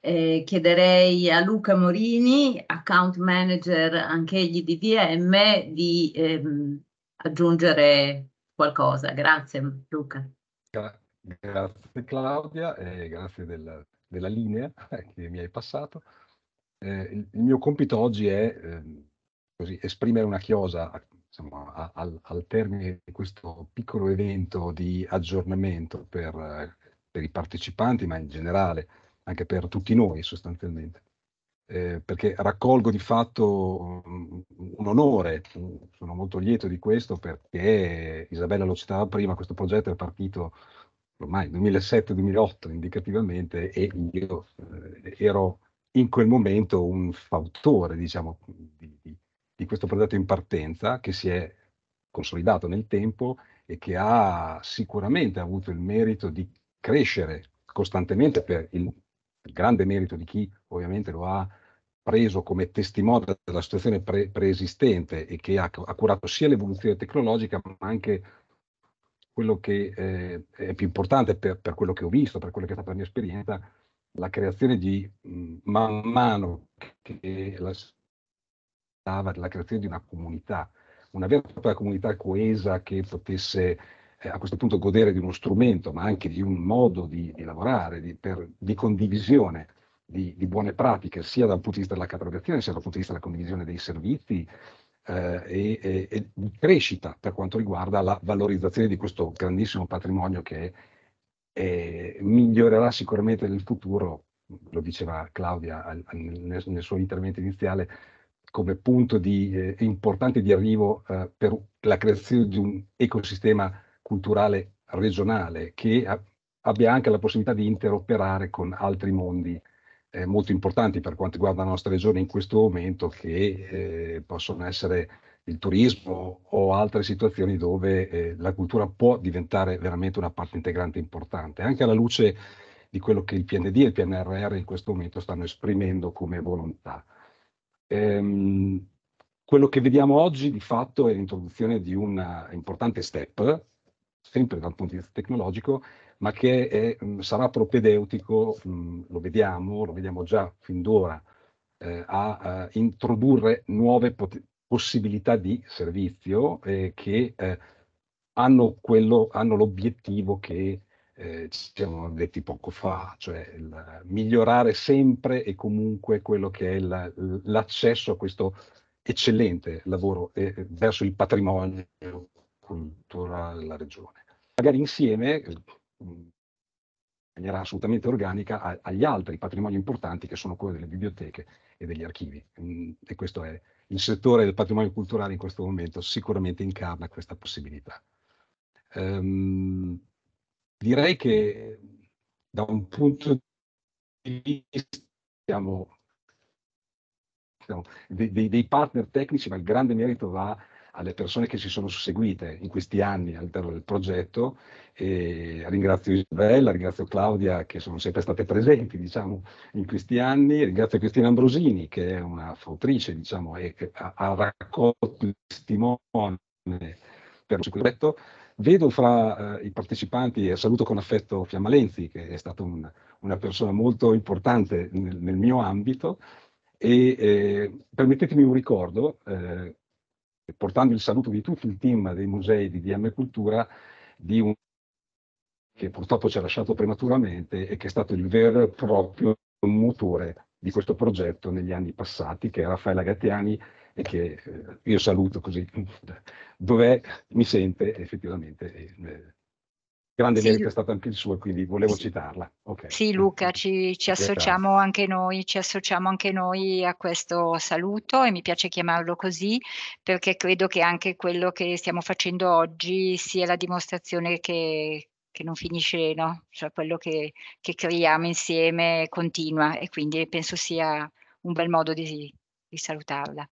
Eh, chiederei a Luca Morini, account manager anch'egli di DM, di ehm, aggiungere qualcosa. Grazie Luca. grazie Claudia e grazie del, della linea che mi hai passato. Eh, il, il, mio compito oggi è eh, così, esprimere una chiosa insomma, a, al, al, termine di questo piccolo evento di aggiornamento per, eh, per i partecipanti, ma in generale anche per tutti noi sostanzialmente, eh, perché raccolgo di fatto mm, un onore, sono molto lieto di questo perché Isabella lo citava prima, questo progetto è partito ormai nel 2007-2008 indicativamente e io eh, ero in quel momento un fautore diciamo, di, di, di questo progetto in partenza che si è consolidato nel tempo e che ha sicuramente avuto il merito di crescere costantemente per il il grande merito di chi ovviamente lo ha preso come testimone della situazione pre- preesistente e che ha, ha curato sia l'evoluzione tecnologica ma anche quello che eh, è più importante per, per, quello che ho visto, per quello che è stata la mia esperienza, la creazione di man mano che la, la creazione di una comunità, una vera e propria comunità coesa che potesse eh, a questo punto godere di uno strumento, ma anche di un modo di, di lavorare, di, per, di condivisione di, di, buone pratiche, sia dal punto di vista della catalogazione, sia dal punto di vista della condivisione dei servizi eh, e, e, crescita per quanto riguarda la valorizzazione di questo grandissimo patrimonio che eh, migliorerà sicuramente nel futuro, lo diceva Claudia al, al, nel, nel suo intervento iniziale, come punto di, eh, importante di arrivo eh, per la creazione di un ecosistema culturale regionale che a, abbia anche la possibilità di interoperare con altri mondi eh, molto importanti per quanto riguarda la nostra regione in questo momento, che eh, possono essere il turismo o altre situazioni dove eh, la cultura può diventare veramente una parte integrante importante, anche alla luce di quello che il PND e il PNRR in questo momento stanno esprimendo come volontà. Ehm, quello che vediamo oggi di fatto è l'introduzione di un importante step sempre dal punto di vista tecnologico, ma che è, mm, sarà propedeutico, mm, lo vediamo, lo vediamo già fin d'ora, eh, a, a, introdurre nuove pot- possibilità di servizio eh, che eh, hanno, quello, hanno, l'obiettivo che eh, ci siamo detti poco fa, cioè il, migliorare sempre e comunque quello che è la, l'accesso a questo eccellente lavoro eh, verso il patrimonio tutta la regione. Magari insieme, eh, in maniera assolutamente organica, agli altri patrimoni importanti che sono quelli delle biblioteche e degli archivi. E questo è il settore del patrimonio culturale in questo momento, sicuramente incarna questa possibilità. Um, direi che da un punto di vista diciamo, dei, dei partner tecnici, ma il grande merito va alle persone che si sono susseguite in questi anni all'interno del progetto. E ringrazio Isabella, ringrazio Claudia che sono sempre state presenti diciamo, in questi anni, ringrazio Cristina Ambrosini che è una fautrice diciamo, e che ha, raccolto il testimone per il progetto. Vedo fra eh, i partecipanti, e saluto con affetto Fiammalenzi, che è stata un, una persona molto importante nel, nel mio ambito, e eh, permettetemi un ricordo, eh, portando il saluto di tutto il team dei musei di DM Cultura, di un che purtroppo ci ha lasciato prematuramente e che è stato il vero e proprio motore di questo progetto negli anni passati, che è Raffaella Gattiani e che eh, io saluto così dov'è mi sente effettivamente. Eh, grande sì, merito è stato anche il suo, quindi volevo sì, citarla. Okay. Sì, Luca, ci, ci associamo anche noi, ci associamo anche noi a questo saluto e mi piace chiamarlo così perché credo che anche quello che stiamo facendo oggi sia la dimostrazione che, che non finisce, no? cioè quello che, che creiamo insieme continua e quindi penso sia un bel modo di, di salutarla.